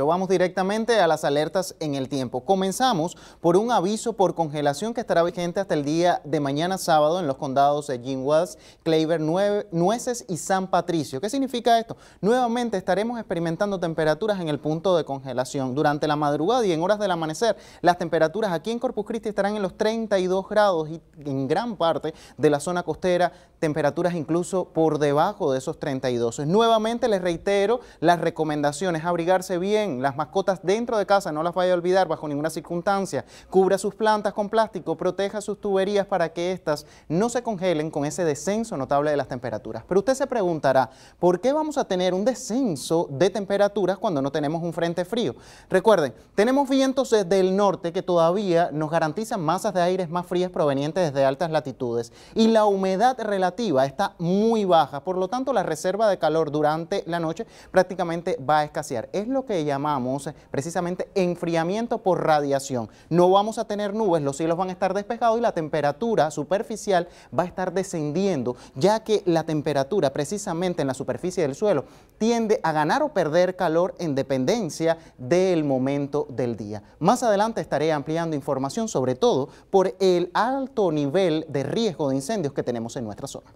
Vamos directamente a las alertas en el tiempo. Comenzamos por un aviso por congelación que estará vigente hasta el día de mañana sábado en los condados de Jim Cleaver, Nueces y San Patricio. ¿Qué significa esto? Nuevamente estaremos experimentando temperaturas en el punto de congelación. Durante la madrugada y en horas del amanecer, las temperaturas aquí en Corpus Christi estarán en los 32 grados y en gran parte de la zona costera, temperaturas incluso por debajo de esos 32. Nuevamente les reitero las recomendaciones, abrigarse bien, las mascotas dentro de casa no las vaya a olvidar bajo ninguna circunstancia. Cubra sus plantas con plástico, proteja sus tuberías para que éstas no se congelen con ese descenso notable de las temperaturas. Pero usted se preguntará, ¿por qué vamos a tener un descenso de temperaturas cuando no tenemos un frente frío? Recuerden, tenemos vientos desde el norte que todavía nos garantizan masas de aires más frías provenientes desde altas latitudes y la humedad relativa está muy baja, por lo tanto la reserva de calor durante la noche prácticamente va a escasear. Es lo que llamamos llamamos eh, precisamente enfriamiento por radiación. No vamos a tener nubes, los cielos van a estar despejados y la temperatura superficial va a estar descendiendo, ya que la temperatura precisamente en la superficie del suelo tiende a ganar o perder calor en dependencia del momento del día. Más adelante estaré ampliando información sobre todo por el alto nivel de riesgo de incendios que tenemos en nuestra zona.